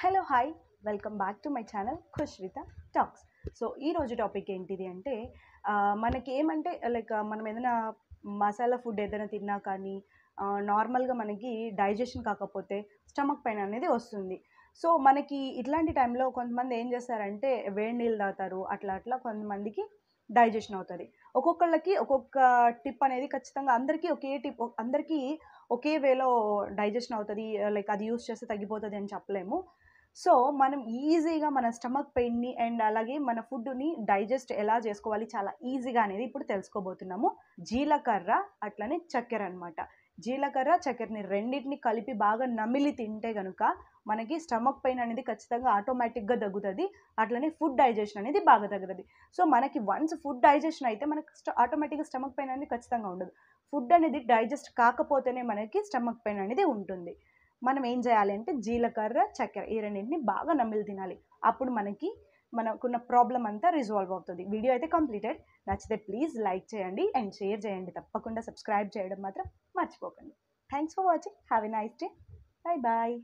hello hi welcome back to my channel Khushvitha talks so ఈరోజు topic ఏంటిది అంటే మనకి ఏమంటే లైక్ మనం ఏదైనా మసాలా ఫుడ్ ఏదైనా తిన్నా కానీ నార్మల్గా మనకి డైజెషన్ కాకపోతే స్టమక్ పెయిన్ అనేది వస్తుంది సో మనకి ఇట్లాంటి టైంలో కొంతమంది ఏం చేస్తారంటే వేడి నీళ్ళు తాగుతారు అట్లా అట్లా కొంతమందికి డైజెషన్ అవుతుంది ఒక్కొక్కళ్ళకి ఒక్కొక్క టిప్ అనేది ఖచ్చితంగా అందరికీ ఒకే టిప్ అందరికీ ఒకే వేలో డైజెషన్ అవుతుంది లైక్ అది యూస్ చేస్తే తగ్గిపోతుంది అని చెప్పలేము సో మనం ఈజీగా మన స్టమక్ పెయిన్ని అండ్ అలాగే మన ఫుడ్ని డైజెస్ట్ ఎలా చేసుకోవాలి చాలా ఈజీగా అనేది ఇప్పుడు తెలుసుకోబోతున్నాము జీలకర్ర అట్లనే చక్కెర అనమాట జీలకర్ర చక్కెరని రెండింటిని కలిపి బాగా నమిలి తింటే కనుక మనకి స్టమక్ పెయిన్ అనేది ఖచ్చితంగా ఆటోమేటిక్గా తగ్గుతుంది అట్లనే ఫుడ్ డైజెషన్ అనేది బాగా తగ్గుతుంది సో మనకి వన్స్ ఫుడ్ డైజెషన్ అయితే మనకి ఆటోమేటిక్గా స్టమక్ పెయిన్ అనేది ఖచ్చితంగా ఉండదు ఫుడ్ అనేది డైజెస్ట్ కాకపోతేనే మనకి స్టమక్ పెయిన్ అనేది ఉంటుంది మనం ఏం చేయాలి అంటే జీలకర్ర చక్కెర ఈ రెండింటిని బాగా నమిలి తినాలి అప్పుడు మనకి మనకున్న ప్రాబ్లం అంతా రిజాల్వ్ అవుతుంది వీడియో అయితే కంప్లీటెడ్ నచ్చితే ప్లీజ్ లైక్ చేయండి అండ్ షేర్ చేయండి తప్పకుండా సబ్స్క్రైబ్ చేయడం మాత్రం మర్చిపోకండి thanks for watching have a nice day bye bye